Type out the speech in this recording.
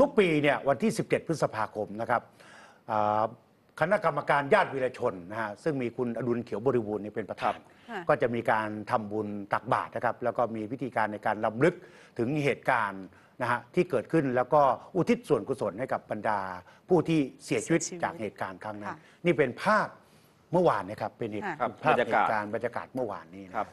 ทุกปีเนี่ยวันที่ 17 พฤษภาคมนะครับคณะกรรมการญาติวีรชนนะฮะซึ่งมีคุณอดุลเขียวบริบูรณ์เป็นประธานก็จะมีการทำบุญตักบาตรนะครับ แล้วก็มีวิธีการในการลํำลึกถึงเหตุการณ์นะฮะที่เกิดขึ้นแล้วก็อุทิศส่วนกุศลให้กับบรรดา ผู้ที่เสียชีวิตจากเหตุการณ์ครั้งนั้นนี่เป็นภาพเมื่อวานนะครับเป็นภาพบรรยาเหกาศตุการณ์บรรยากาศเมื่อวานนี้นะครับ